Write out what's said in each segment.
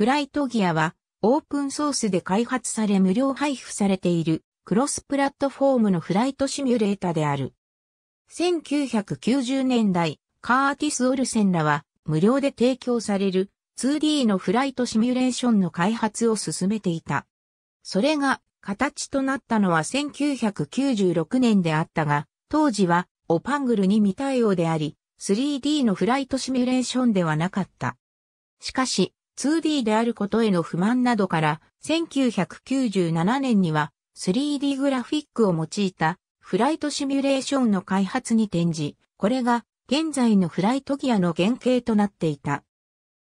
フライトギアはオープンソースで開発され無料配布されているクロスプラットフォームのフライトシミュレータである。1990年代、カーティス・オルセンらは無料で提供される 2D のフライトシミュレーションの開発を進めていた。それが形となったのは1996年であったが、当時はオパングルに未対応であり、3D のフライトシミュレーションではなかった。しかし、2D であることへの不満などから、1997年には 3D グラフィックを用いたフライトシミュレーションの開発に転じ、これが現在のフライトギアの原型となっていた。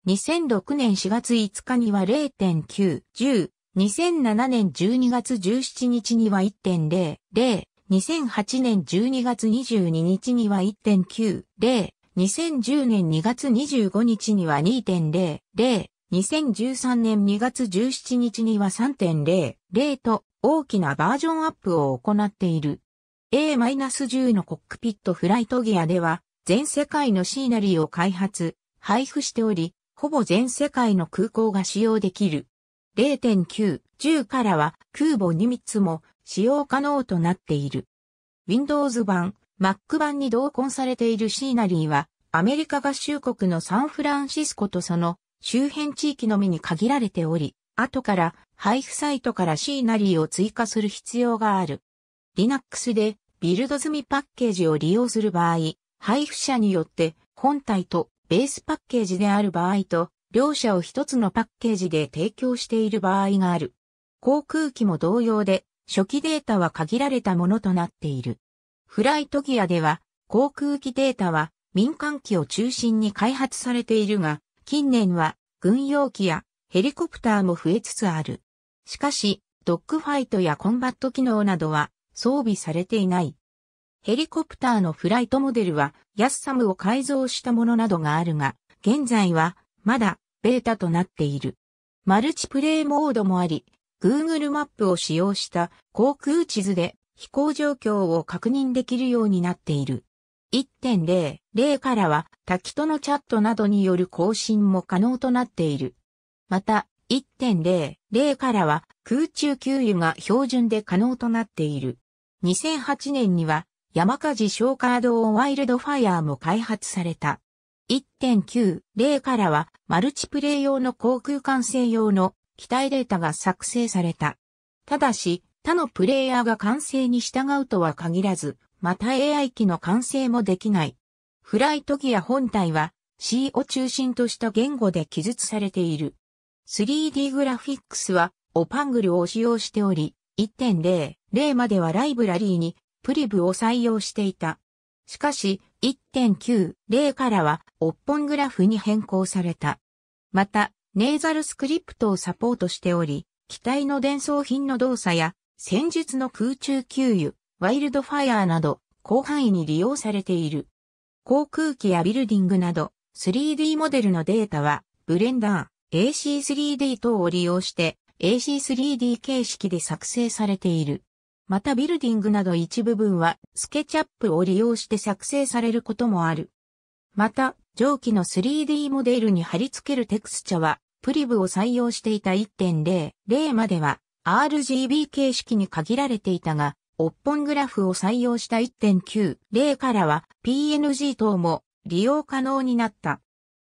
2006年4月5日には0.9、10、2007年12月17日には1.0、0、2008年12月22日には1.9、0、2010年2月25日には2.0、0、2013年2月17日には3.00と大きなバージョンアップを行っている。A-10 のコックピットフライトギアでは全世界のシーナリーを開発、配布しており、ほぼ全世界の空港が使用できる。0.9、10からは空母2密も使用可能となっている。Windows 版、Mac 版に同梱されているシーナリーは、アメリカ合衆国のサンフランシスコとその周辺地域のみに限られており、後から配布サイトからシーナリーを追加する必要がある。Linux でビルド済みパッケージを利用する場合、配布者によって本体とベースパッケージである場合と、両者を一つのパッケージで提供している場合がある。航空機も同様で、初期データは限られたものとなっている。フライトギアでは、航空機データは民間機を中心に開発されているが、近年は軍用機やヘリコプターも増えつつある。しかし、ドッグファイトやコンバット機能などは装備されていない。ヘリコプターのフライトモデルは安サムを改造したものなどがあるが、現在はまだベータとなっている。マルチプレイモードもあり、Google マップを使用した航空地図で飛行状況を確認できるようになっている。1.0、0からは滝とのチャットなどによる更新も可能となっている。また、1.0、0からは空中給油が標準で可能となっている。2008年には山火事消火用ワイルドファイアーも開発された。1.9、0からはマルチプレイ用の航空管制用の機体データが作成された。ただし、他のプレイヤーが完成に従うとは限らず、また AI 機の完成もできない。フライトギア本体は C を中心とした言語で記述されている。3D グラフィックスはオパングルを使用しており、1.0、0まではライブラリーにプリブを採用していた。しかし、1.9、0からはオッポングラフに変更された。また、ネーザルスクリプトをサポートしており、機体の伝送品の動作や戦術の空中給油、ワイルドファイアーなど、広範囲に利用されている。航空機やビルディングなど、3D モデルのデータは、ブレンダー、AC3D 等を利用して、AC3D 形式で作成されている。またビルディングなど一部分は、スケチャップを利用して作成されることもある。また、上記の 3D モデルに貼り付けるテクスチャは、プリブを採用していた1.0、0までは、RGB 形式に限られていたが、オッポングラフを採用した1.90からは PNG 等も利用可能になった。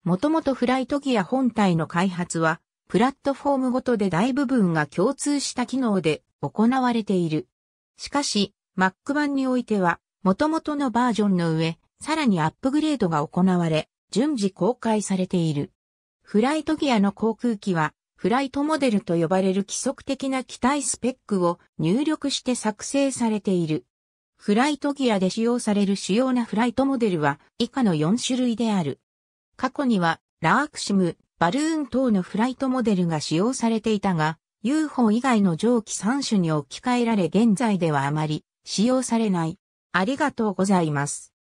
もともとフライトギア本体の開発は、プラットフォームごとで大部分が共通した機能で行われている。しかし、Mac 版においては、もともとのバージョンの上、さらにアップグレードが行われ、順次公開されている。フライトギアの航空機は、フライトモデルと呼ばれる規則的な機体スペックを入力して作成されている。フライトギアで使用される主要なフライトモデルは以下の4種類である。過去にはラークシム、バルーン等のフライトモデルが使用されていたが、UFO 以外の蒸気3種に置き換えられ現在ではあまり使用されない。ありがとうございます。